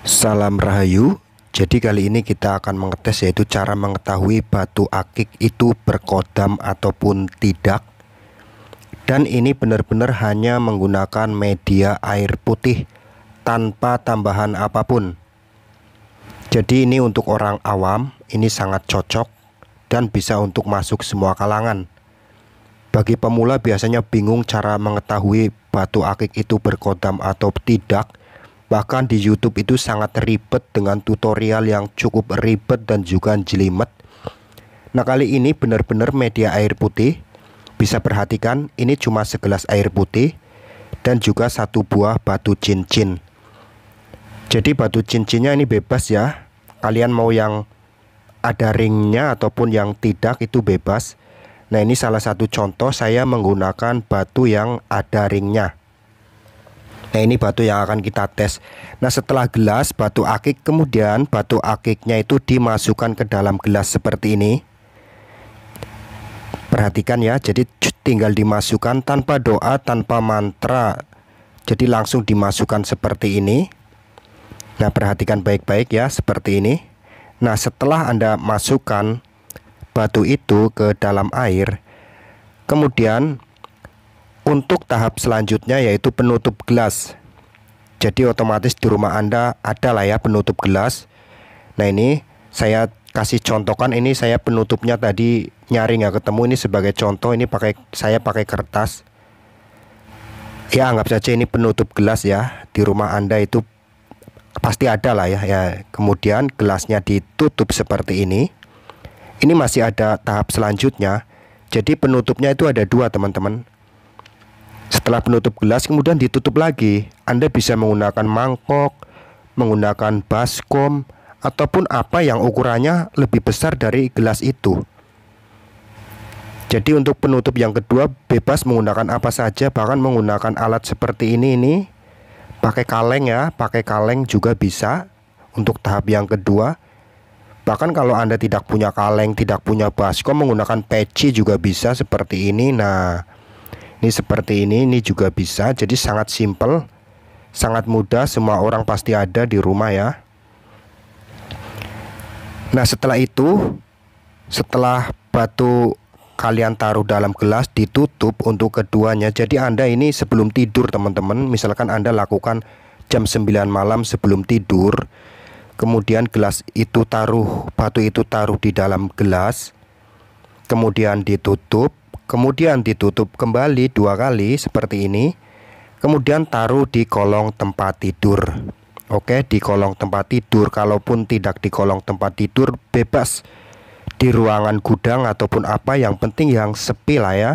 Salam Rahayu Jadi kali ini kita akan mengetes yaitu cara mengetahui batu akik itu berkodam ataupun tidak Dan ini benar-benar hanya menggunakan media air putih tanpa tambahan apapun Jadi ini untuk orang awam ini sangat cocok dan bisa untuk masuk semua kalangan bagi pemula biasanya bingung cara mengetahui batu akik itu berkodam atau tidak Bahkan di YouTube itu sangat ribet dengan tutorial yang cukup ribet dan juga jelimet. Nah, kali ini benar-benar media air putih. Bisa perhatikan, ini cuma segelas air putih dan juga satu buah batu cincin. Jadi batu cincinnya ini bebas ya. Kalian mau yang ada ringnya ataupun yang tidak itu bebas. Nah ini salah satu contoh saya menggunakan batu yang ada ringnya. Nah ini batu yang akan kita tes Nah setelah gelas batu akik kemudian batu akiknya itu dimasukkan ke dalam gelas seperti ini Perhatikan ya jadi tinggal dimasukkan tanpa doa tanpa mantra Jadi langsung dimasukkan seperti ini Nah perhatikan baik-baik ya seperti ini Nah setelah Anda masukkan batu itu ke dalam air Kemudian untuk tahap selanjutnya yaitu penutup gelas jadi otomatis di rumah anda ada lah ya penutup gelas nah ini saya kasih contohkan ini saya penutupnya tadi nyaring ya ketemu ini sebagai contoh ini pakai saya pakai kertas ya anggap saja ini penutup gelas ya di rumah anda itu pasti ada lah ya ya kemudian gelasnya ditutup seperti ini ini masih ada tahap selanjutnya jadi penutupnya itu ada dua teman-teman setelah penutup gelas kemudian ditutup lagi. Anda bisa menggunakan mangkok, menggunakan baskom, ataupun apa yang ukurannya lebih besar dari gelas itu. Jadi untuk penutup yang kedua bebas menggunakan apa saja bahkan menggunakan alat seperti ini ini pakai kaleng ya, pakai kaleng juga bisa untuk tahap yang kedua. Bahkan kalau Anda tidak punya kaleng, tidak punya baskom menggunakan peci juga bisa seperti ini. Nah, ini seperti ini ini juga bisa jadi sangat simple sangat mudah semua orang pasti ada di rumah ya nah setelah itu setelah batu kalian taruh dalam gelas ditutup untuk keduanya jadi anda ini sebelum tidur teman-teman misalkan anda lakukan jam 9 malam sebelum tidur kemudian gelas itu taruh batu itu taruh di dalam gelas kemudian ditutup kemudian ditutup kembali dua kali seperti ini kemudian taruh di kolong tempat tidur Oke di kolong tempat tidur kalaupun tidak di kolong tempat tidur bebas di ruangan gudang ataupun apa yang penting yang sepi lah ya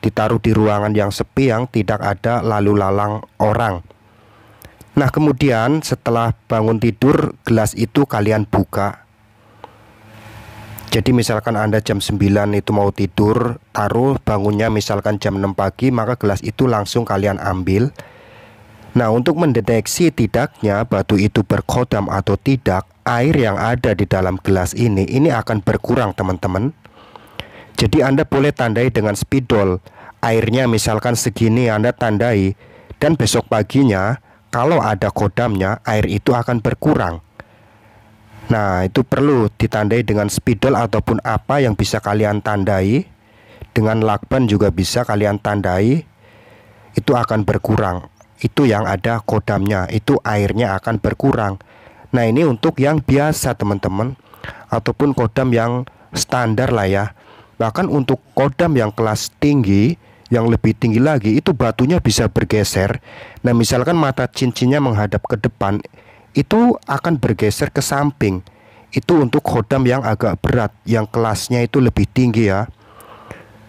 ditaruh di ruangan yang sepi yang tidak ada lalu lalang orang Nah kemudian setelah bangun tidur gelas itu kalian buka jadi misalkan Anda jam 9 itu mau tidur, taruh bangunnya misalkan jam 6 pagi, maka gelas itu langsung kalian ambil. Nah, untuk mendeteksi tidaknya batu itu berkodam atau tidak, air yang ada di dalam gelas ini ini akan berkurang, teman-teman. Jadi Anda boleh tandai dengan spidol. Airnya misalkan segini Anda tandai dan besok paginya kalau ada kodamnya air itu akan berkurang. Nah, itu perlu ditandai dengan spidol ataupun apa yang bisa kalian tandai. Dengan lakban juga bisa kalian tandai. Itu akan berkurang. Itu yang ada kodamnya, itu airnya akan berkurang. Nah, ini untuk yang biasa, teman-teman, ataupun kodam yang standar lah ya. Bahkan untuk kodam yang kelas tinggi, yang lebih tinggi lagi itu batunya bisa bergeser. Nah, misalkan mata cincinnya menghadap ke depan, itu akan bergeser ke samping. Itu untuk hodam yang agak berat, yang kelasnya itu lebih tinggi ya.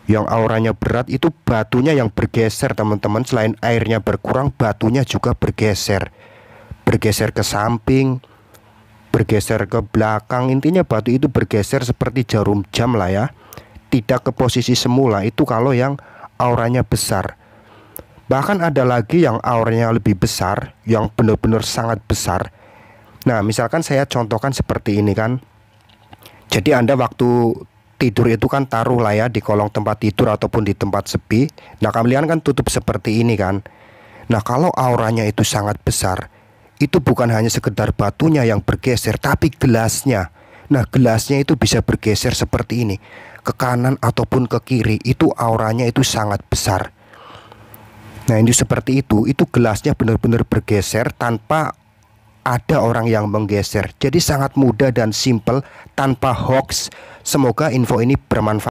Yang auranya berat itu batunya yang bergeser teman-teman Selain airnya berkurang batunya juga bergeser Bergeser ke samping Bergeser ke belakang Intinya batu itu bergeser seperti jarum jam lah ya Tidak ke posisi semula Itu kalau yang auranya besar bahkan ada lagi yang auranya lebih besar yang benar-benar sangat besar nah misalkan saya contohkan seperti ini kan jadi anda waktu tidur itu kan taruhlah ya di kolong tempat tidur ataupun di tempat sepi nah kalian kan tutup seperti ini kan nah kalau auranya itu sangat besar itu bukan hanya sekedar batunya yang bergeser tapi gelasnya Nah, gelasnya itu bisa bergeser seperti ini ke kanan ataupun ke kiri. Itu auranya itu sangat besar. Nah ini seperti itu, itu gelasnya benar-benar bergeser tanpa ada orang yang menggeser. Jadi sangat mudah dan simple tanpa hoax. Semoga info ini bermanfaat.